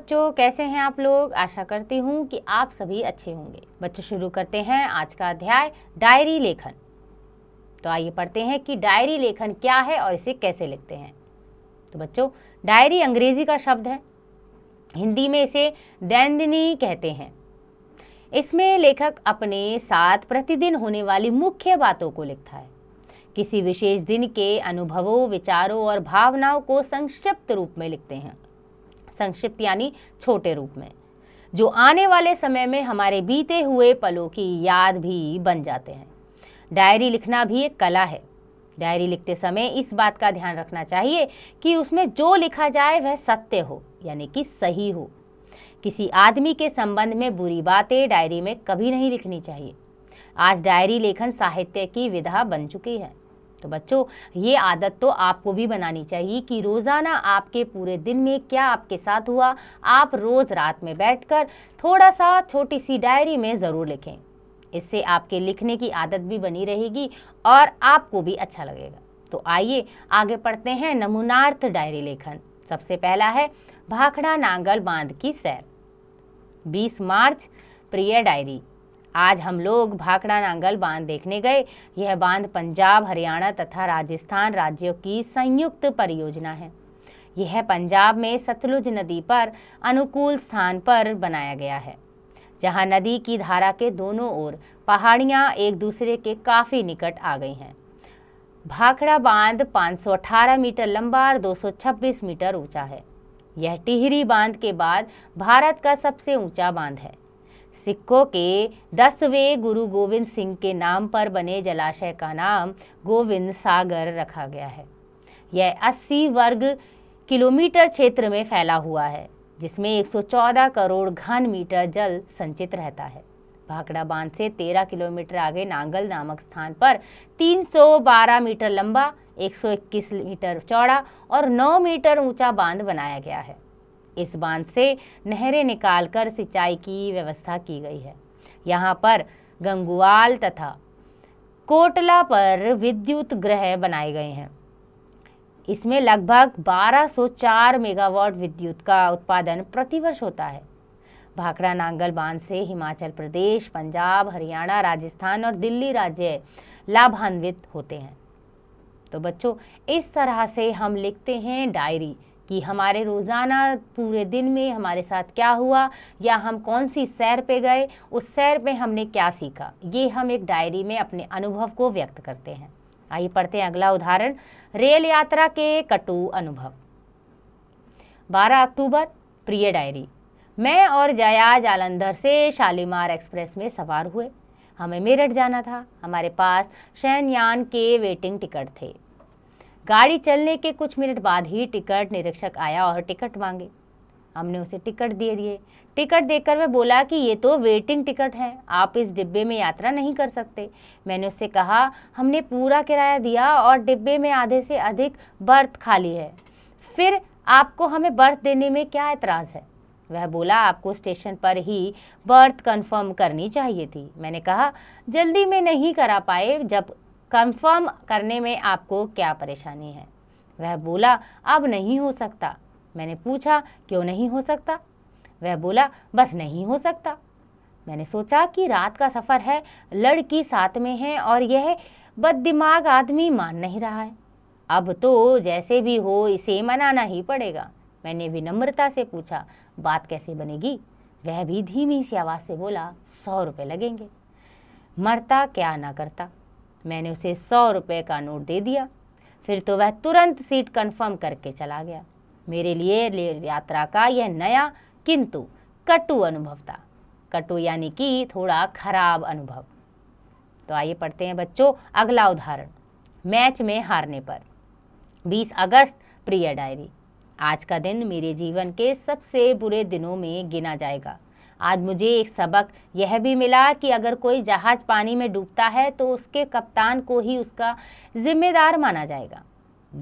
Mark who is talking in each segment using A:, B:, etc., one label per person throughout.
A: बच्चों कैसे हैं आप लोग आशा करती हूँ कि आप सभी अच्छे होंगे बच्चों शुरू करते हैं आज का अध्याय डायरी लेखन तो आइए पढ़ते हैं कि डायरी लेखन क्या है और इसे कैसे लिखते हैं तो बच्चों डायरी अंग्रेजी का शब्द है हिंदी में इसे दैनदिनी कहते हैं इसमें लेखक अपने साथ प्रतिदिन होने वाली मुख्य बातों को लिखता है किसी विशेष दिन के अनुभवों विचारों और भावनाओं को संक्षिप्त रूप में लिखते हैं संक्षिप्त यानी छोटे रूप में जो आने वाले समय में हमारे बीते हुए पलों की याद भी बन जाते हैं डायरी लिखना भी एक कला है डायरी लिखते समय इस बात का ध्यान रखना चाहिए कि उसमें जो लिखा जाए वह सत्य हो यानी कि सही हो किसी आदमी के संबंध में बुरी बातें डायरी में कभी नहीं लिखनी चाहिए आज डायरी लेखन साहित्य की विधा बन चुकी है तो बच्चों ये आदत तो आपको भी बनानी चाहिए कि रोज़ाना आपके पूरे दिन में क्या आपके साथ हुआ आप रोज़ रात में बैठकर थोड़ा सा छोटी सी डायरी में ज़रूर लिखें इससे आपके लिखने की आदत भी बनी रहेगी और आपको भी अच्छा लगेगा तो आइए आगे पढ़ते हैं नमूनार्थ डायरी लेखन सबसे पहला है भाखड़ा नांगल बांध की सैर 20 मार्च प्रिय डायरी आज हम लोग भाखड़ा नांगल बांध देखने गए यह बांध पंजाब हरियाणा तथा राजस्थान राज्यों की संयुक्त परियोजना है यह पंजाब में सतलुज नदी पर अनुकूल स्थान पर बनाया गया है जहां नदी की धारा के दोनों ओर पहाड़ियां एक दूसरे के काफ़ी निकट आ गई हैं भाखड़ा बांध 518 मीटर लंबा और 226 मीटर ऊंचा है यह टिहरी बांध के बाद भारत का सबसे ऊंचा बांध है सिखों के दसवें गुरु गोविंद सिंह के नाम पर बने जलाशय का नाम गोविंद सागर रखा गया है यह 80 वर्ग किलोमीटर क्षेत्र में फैला हुआ है जिसमें 114 करोड़ घन मीटर जल संचित रहता है भाकड़ा बांध से 13 किलोमीटर आगे नांगल नामक स्थान पर 312 मीटर लंबा 121 मीटर चौड़ा और 9 मीटर ऊंचा बांध बनाया गया है इस बांध से नहरें निकालकर सिंचाई की व्यवस्था की गई है यहाँ पर गंगुआल तथा कोटला पर विद्युत ग्रह बनाए गए हैं इसमें लगभग 1204 मेगावाट विद्युत का उत्पादन प्रतिवर्ष होता है भाखड़ा नांगल बांध से हिमाचल प्रदेश पंजाब हरियाणा राजस्थान और दिल्ली राज्य लाभान्वित होते हैं तो बच्चों इस तरह से हम लिखते हैं डायरी कि हमारे रोज़ाना पूरे दिन में हमारे साथ क्या हुआ या हम कौन सी सैर पे गए उस सैर में हमने क्या सीखा ये हम एक डायरी में अपने अनुभव को व्यक्त करते हैं आइए पढ़ते हैं अगला उदाहरण रेल यात्रा के कटु अनुभव 12 अक्टूबर प्रिय डायरी मैं और जया जालंधर से शालीमार एक्सप्रेस में सवार हुए हमें मेरठ जाना था हमारे पास शयनयान के वेटिंग टिकट थे गाड़ी चलने के कुछ मिनट बाद ही टिकट निरीक्षक आया और टिकट मांगे हमने उसे टिकट दे दिए टिकट देकर वह बोला कि ये तो वेटिंग टिकट है आप इस डिब्बे में यात्रा नहीं कर सकते मैंने उससे कहा हमने पूरा किराया दिया और डिब्बे में आधे से अधिक बर्थ खाली है फिर आपको हमें बर्थ देने में क्या एतराज़ है वह बोला आपको स्टेशन पर ही बर्थ कंफर्म करनी चाहिए थी मैंने कहा जल्दी में नहीं करा पाए जब कंफर्म करने में आपको क्या परेशानी है वह बोला अब नहीं हो सकता मैंने पूछा क्यों नहीं हो सकता वह बोला बस नहीं हो सकता मैंने सोचा कि रात का सफ़र है लड़की साथ में है और यह बददिमाग आदमी मान नहीं रहा है अब तो जैसे भी हो इसे मनाना ही पड़ेगा मैंने विनम्रता से पूछा बात कैसे बनेगी वह भी धीमी सी आवाज़ से बोला सौ रुपये लगेंगे मरता क्या ना करता मैंने उसे सौ रुपये का नोट दे दिया फिर तो वह तुरंत सीट कंफर्म करके चला गया मेरे लिए यात्रा का यह नया किंतु कटु अनुभव था कटु यानी कि थोड़ा खराब अनुभव तो आइए पढ़ते हैं बच्चों अगला उदाहरण मैच में हारने पर 20 अगस्त प्रिय डायरी आज का दिन मेरे जीवन के सबसे बुरे दिनों में गिना जाएगा आज मुझे एक सबक यह भी मिला कि अगर कोई जहाज़ पानी में डूबता है तो उसके कप्तान को ही उसका जिम्मेदार माना जाएगा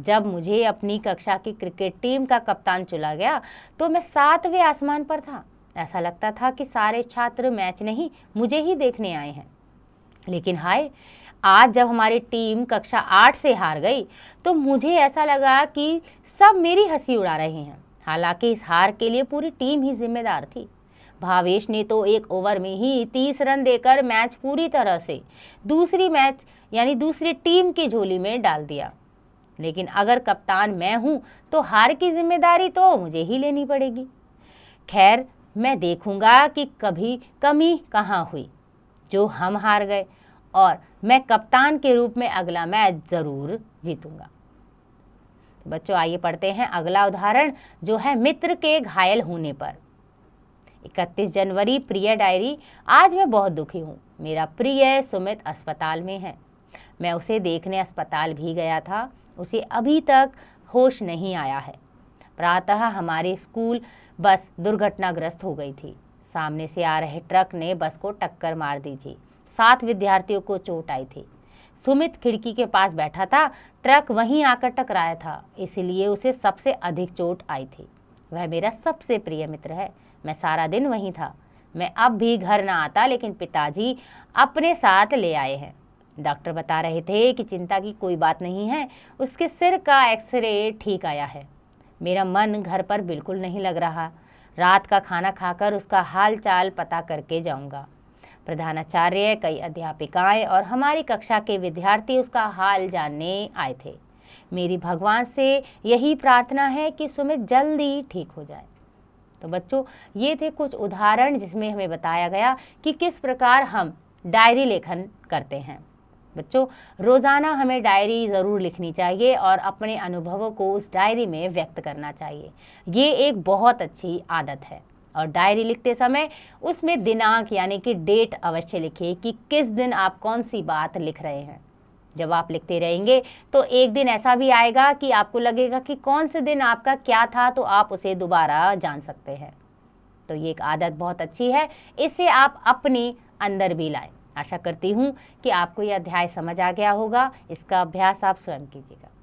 A: जब मुझे अपनी कक्षा की क्रिकेट टीम का कप्तान चुना गया तो मैं सातवें आसमान पर था ऐसा लगता था कि सारे छात्र मैच नहीं मुझे ही देखने आए हैं लेकिन हाय आज जब हमारी टीम कक्षा आठ से हार गई तो मुझे ऐसा लगा कि सब मेरी हंसी उड़ा रहे हैं हालांकि इस हार के लिए पूरी टीम ही जिम्मेदार थी भावेश ने तो एक ओवर में ही तीस रन देकर मैच पूरी तरह से दूसरी मैच यानी दूसरी टीम की झोली में डाल दिया लेकिन अगर कप्तान मैं हूँ तो हार की जिम्मेदारी तो मुझे ही लेनी पड़ेगी खैर मैं देखूंगा कि कभी कमी कहाँ हुई जो हम हार गए और मैं कप्तान के रूप में अगला मैच ज़रूर जीतूंगा तो बच्चों आइए पढ़ते हैं अगला उदाहरण जो है मित्र के घायल होने पर इकतीस जनवरी प्रिय डायरी आज मैं बहुत दुखी हूँ मेरा प्रिय सुमित अस्पताल में है मैं उसे देखने अस्पताल भी गया था उसे अभी तक होश नहीं आया है प्रातः हमारे स्कूल बस दुर्घटनाग्रस्त हो गई थी सामने से आ रहे ट्रक ने बस को टक्कर मार दी थी सात विद्यार्थियों को चोट आई थी सुमित खिड़की के पास बैठा था ट्रक वहीं आकर टकराया था इसलिए उसे सबसे अधिक चोट आई थी वह मेरा सबसे प्रिय मित्र है मैं सारा दिन वहीं था मैं अब भी घर ना आता लेकिन पिताजी अपने साथ ले आए हैं डॉक्टर बता रहे थे कि चिंता की कोई बात नहीं है उसके सिर का एक्सरे ठीक आया है मेरा मन घर पर बिल्कुल नहीं लग रहा रात का खाना खाकर उसका हाल चाल पता करके जाऊंगा प्रधानाचार्य कई अध्यापिकाएं और हमारी कक्षा के विद्यार्थी उसका हाल जानने आए थे मेरी भगवान से यही प्रार्थना है कि सुमित जल्दी ठीक हो जाए तो बच्चों ये थे कुछ उदाहरण जिसमें हमें बताया गया कि किस प्रकार हम डायरी लेखन करते हैं बच्चों रोज़ाना हमें डायरी ज़रूर लिखनी चाहिए और अपने अनुभवों को उस डायरी में व्यक्त करना चाहिए ये एक बहुत अच्छी आदत है और डायरी लिखते समय उसमें दिनांक यानी कि डेट अवश्य लिखिए कि किस दिन आप कौन सी बात लिख रहे हैं जब आप लिखते रहेंगे तो एक दिन ऐसा भी आएगा कि आपको लगेगा कि कौन से दिन आपका क्या था तो आप उसे दोबारा जान सकते हैं तो ये एक आदत बहुत अच्छी है इसे आप अपने अंदर भी लाएं आशा करती हूँ कि आपको यह अध्याय समझ आ गया होगा इसका अभ्यास आप स्वयं कीजिएगा